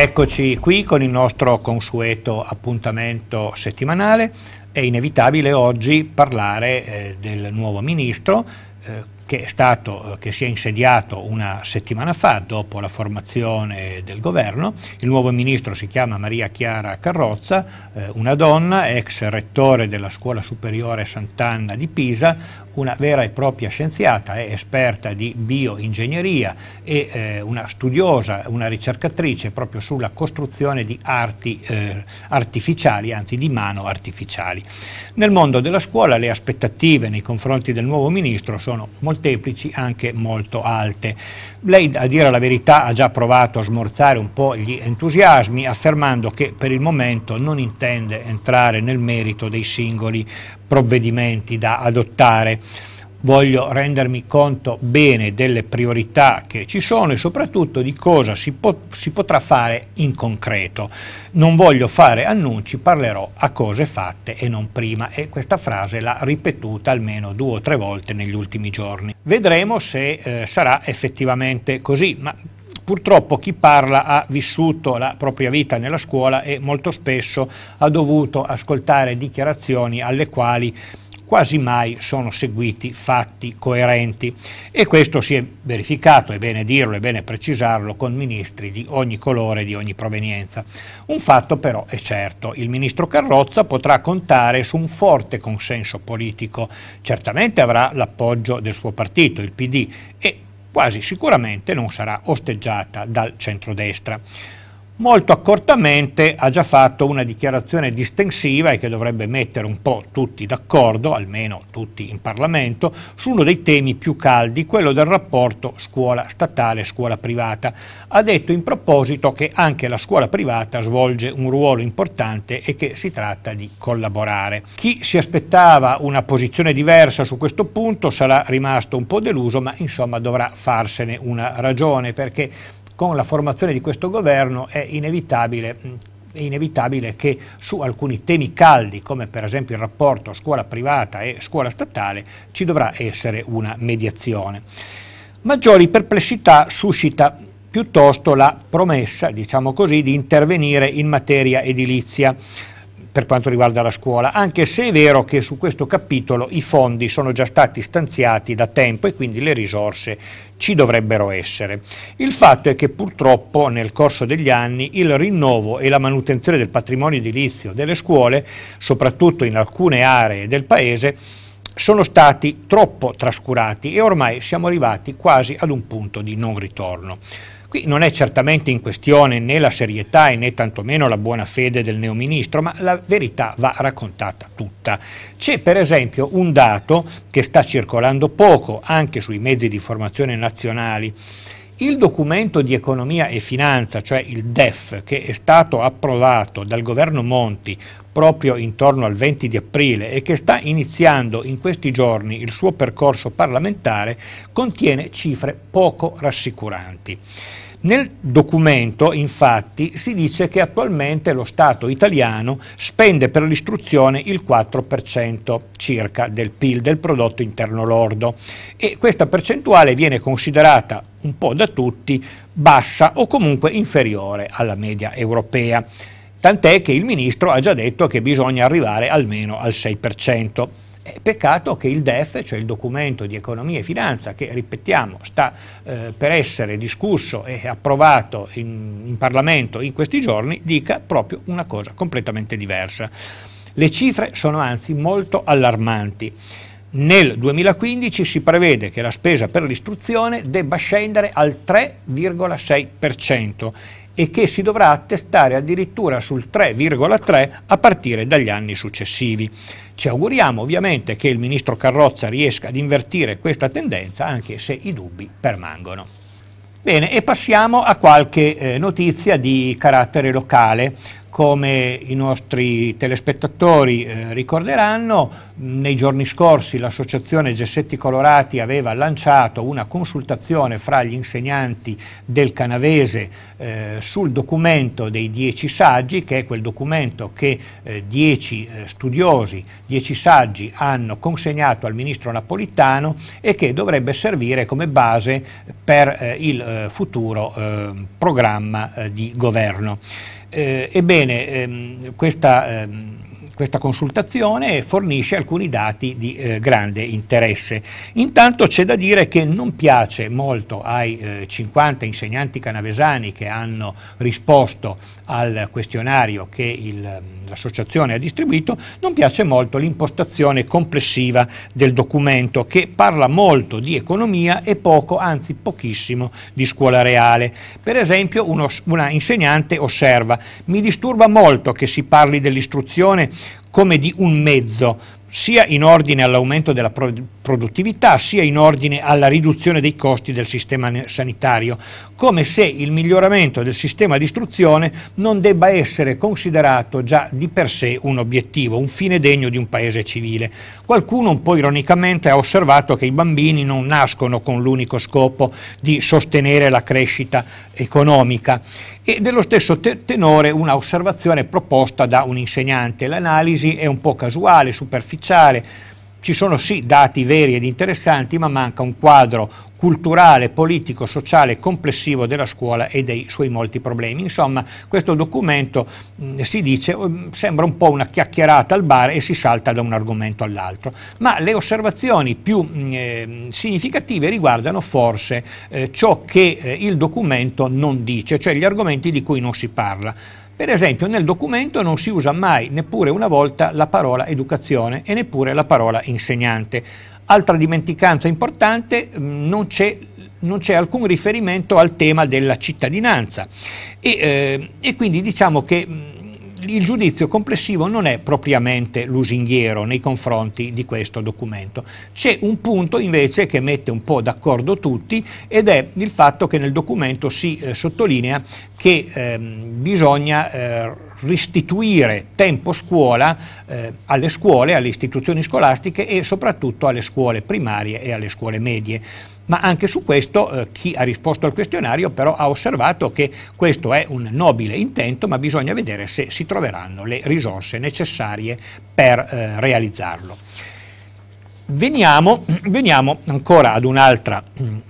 Eccoci qui con il nostro consueto appuntamento settimanale. È inevitabile oggi parlare eh, del nuovo ministro. Eh, che, stato, eh, che, si è insediato una settimana fa dopo la formazione del governo. Il nuovo ministro si chiama Maria Chiara Carrozza, eh, una donna, ex rettore della Scuola Superiore Sant'Anna di Pisa, una vera e propria scienziata, è esperta di bioingegneria e eh, una studiosa, una ricercatrice proprio sulla costruzione di arti eh, artificiali, anzi di mano artificiali. Nel mondo della scuola le aspettative nei confronti del nuovo ministro sono molto molteplici anche molto alte. Lei, a dire la verità, ha già provato a smorzare un po' gli entusiasmi affermando che per il momento non intende entrare nel merito dei singoli provvedimenti da adottare voglio rendermi conto bene delle priorità che ci sono e soprattutto di cosa si, po- si, potrà fare in concreto. Non voglio fare annunci, parlerò a cose fatte e non prima e questa frase l'ha ripetuta almeno due o tre volte negli ultimi giorni. Vedremo se eh, sarà effettivamente così, ma Purtroppo chi parla ha vissuto la propria vita nella scuola e molto spesso ha dovuto ascoltare dichiarazioni alle quali quasi mai sono seguiti fatti coerenti e questo si è verificato, è bene dirlo, è bene precisarlo, con ministri di ogni colore, di ogni provenienza. Un fatto però è certo, il ministro Carrozza potrà contare su un forte consenso politico, certamente avrà l'appoggio del suo partito, il PD, e quasi sicuramente non sarà osteggiata dal centrodestra molto accortamente ha già fatto una dichiarazione distensiva e che dovrebbe mettere un po' tutti d'accordo, almeno tutti in Parlamento, su uno dei temi più caldi, quello del rapporto scuola statale-scuola privata. Ha detto in proposito che anche la scuola privata svolge un ruolo importante e che si tratta di collaborare. Chi si aspettava una posizione diversa su questo punto sarà rimasto un po' deluso, ma insomma dovrà farsene una ragione perché con la formazione di questo governo è inevitabile è inevitabile che su alcuni temi caldi, come per esempio il rapporto scuola privata e scuola statale, ci dovrà essere una mediazione. Maggiori perplessità suscita piuttosto la promessa, diciamo così, di intervenire in materia edilizia per quanto riguarda la scuola, anche se è vero che su questo capitolo i fondi sono già stati stanziati da tempo e quindi le risorse ci dovrebbero essere. Il fatto è che purtroppo nel corso degli anni il rinnovo e la manutenzione del patrimonio edilizio delle scuole, soprattutto in alcune aree del Paese, sono stati troppo trascurati e ormai siamo arrivati quasi ad un punto di non ritorno. Qui non è certamente in questione né la serietà e né tantomeno la buona fede del neoministro, ma la verità va raccontata tutta. C'è per esempio un dato che sta circolando poco anche sui mezzi di informazione nazionali il documento di economia e finanza, cioè il DEF, che è stato approvato dal governo Monti proprio intorno al 20 di aprile e che sta iniziando in questi giorni il suo percorso parlamentare, contiene cifre poco rassicuranti. Nel documento, infatti, si dice che attualmente lo Stato italiano spende per l'istruzione il 4% circa del PIL, del prodotto interno lordo, e questa percentuale viene considerata un po' da tutti bassa o comunque inferiore alla media europea, tant'è che il ministro ha già detto che bisogna arrivare almeno al 6%. Eh, peccato che il DEF, cioè il documento di economia e finanza, che ripetiamo sta eh, per essere discusso e approvato in, in Parlamento in questi giorni, dica proprio una cosa completamente diversa. Le cifre sono anzi molto allarmanti. Nel 2015 si prevede che la spesa per l'istruzione debba scendere al 3,6% e che si dovrà attestare addirittura sul 3,3 a partire dagli anni successivi. Ci auguriamo ovviamente che il ministro Carrozza riesca ad invertire questa tendenza anche se i dubbi permangono. Bene, e passiamo a qualche eh, notizia di carattere locale come i nostri telespettatori eh, ricorderanno, nei giorni scorsi l'associazione Gessetti Colorati aveva lanciato una consultazione fra gli insegnanti del canavese eh, sul documento dei dieci saggi, che è quel documento che eh, dieci eh, studiosi, dieci saggi hanno consegnato al ministro napolitano e che dovrebbe servire come base per eh, il eh, futuro programma di governo. Eh, ebbene, ehm, questa ehm, questa consultazione fornisce alcuni dati di eh, grande interesse. Intanto c'è da dire che non piace molto ai eh, 50 insegnanti canavesani che hanno risposto al questionario che mm, l'associazione ha distribuito, non piace molto l'impostazione complessiva del documento che parla molto di economia e poco, anzi pochissimo, di scuola reale. Per esempio uno, una insegnante osserva mi disturba molto che si parli dell'istruzione come di un mezzo, sia in ordine all'aumento della pro produttività sia in ordine alla riduzione dei costi del sistema sanitario, come se il miglioramento del sistema di istruzione non debba essere considerato già di per sé un obiettivo, un fine degno di un paese civile. Qualcuno un po' ironicamente ha osservato che i bambini non nascono con l'unico scopo di sostenere la crescita economica e dello stesso tenore una osservazione proposta da un insegnante. L'analisi è un po' casuale, superficiale, ci sono sì dati veri ed interessanti, ma manca un quadro culturale, politico, sociale complessivo della scuola e dei suoi molti problemi. Insomma, questo documento mh, si dice um, sembra un po' una chiacchierata al bar e si salta da un argomento all'altro, ma le osservazioni più mh, ehm, significative riguardano forse eh, ciò che eh, il documento non dice, cioè gli argomenti di cui non si parla. Per esempio nel documento non si usa mai neppure una volta la parola educazione e neppure la parola insegnante. Altra dimenticanza importante, mm, non c'è, non c'è alcun riferimento al tema della cittadinanza e, eh, e quindi diciamo che mm, il giudizio complessivo non è propriamente lusinghiero nei confronti di questo documento. C'è un punto invece che mette un po' d'accordo tutti ed è il fatto che nel documento si eh, sottolinea che ehm, bisogna eh, restituire tempo scuola eh, alle scuole, alle istituzioni scolastiche e soprattutto alle scuole primarie e alle scuole medie. Ma anche su questo eh, chi ha risposto al questionario però ha osservato che questo è un nobile intento, ma bisogna vedere se si troveranno le risorse necessarie per eh, realizzarlo. Veniamo, veniamo, ancora ad un'altra, un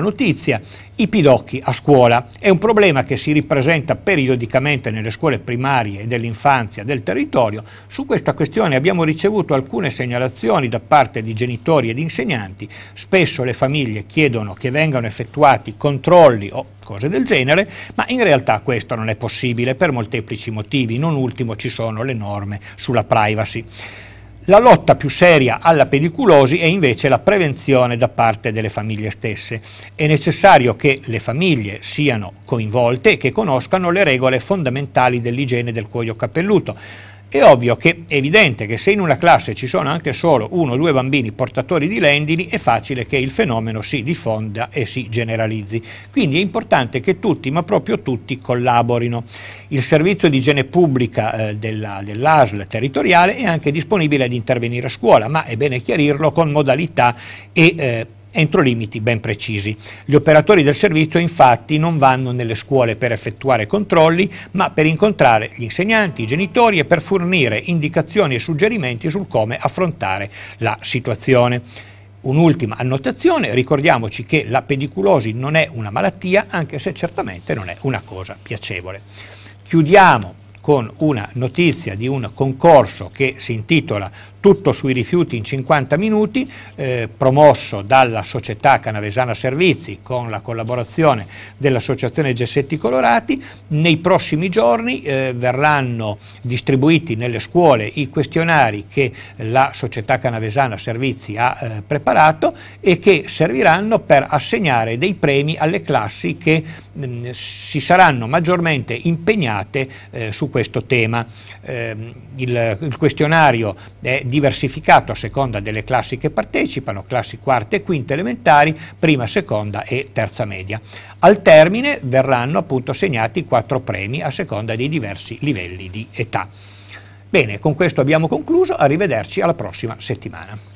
notizia, i pidocchi a scuola. È un problema che si ripresenta periodicamente nelle scuole primarie e dell'infanzia del territorio. Su questa questione abbiamo ricevuto alcune segnalazioni da parte di genitori ed insegnanti. Spesso le famiglie chiedono che vengano effettuati controlli o cose del genere, ma in realtà questo non è possibile per molteplici motivi, non ultimo ci sono le norme sulla privacy. La lotta più seria alla pediculosi è invece la prevenzione da parte delle famiglie stesse. È necessario che le famiglie siano coinvolte e che conoscano le regole fondamentali dell'igiene del cuoio capelluto. È ovvio che è evidente che se in una classe ci sono anche solo uno o due bambini portatori di lendini è facile che il fenomeno si diffonda e si generalizzi. Quindi è importante che tutti, ma proprio tutti, collaborino. Il servizio di igiene pubblica eh, dell'ASL dell territoriale è anche disponibile ad intervenire a scuola, ma è bene chiarirlo con modalità e eh, entro limiti ben precisi. Gli operatori del servizio infatti non vanno nelle scuole per effettuare controlli, ma per incontrare gli insegnanti, i genitori e per fornire indicazioni e suggerimenti sul come affrontare la situazione. Un'ultima annotazione, ricordiamoci che la pediculosi non è una malattia, anche se certamente non è una cosa piacevole. Chiudiamo con una notizia di un concorso che si intitola tutto sui rifiuti in 50 minuti, eh, promosso dalla società Canavesana Servizi con la collaborazione dell'Associazione Gessetti Colorati. Nei prossimi giorni eh, verranno distribuiti nelle scuole i questionari che la società Canavesana Servizi ha eh, preparato e che serviranno per assegnare dei premi alle classi che mm, si saranno maggiormente impegnate eh, su questo tema. Ehm, il, il, questionario è di diversificato a seconda delle classi che partecipano, classi quarta e quinta elementari, prima, seconda e terza media. Al termine verranno appunto assegnati quattro premi a seconda dei diversi livelli di età. Bene, con questo abbiamo concluso, arrivederci alla prossima settimana.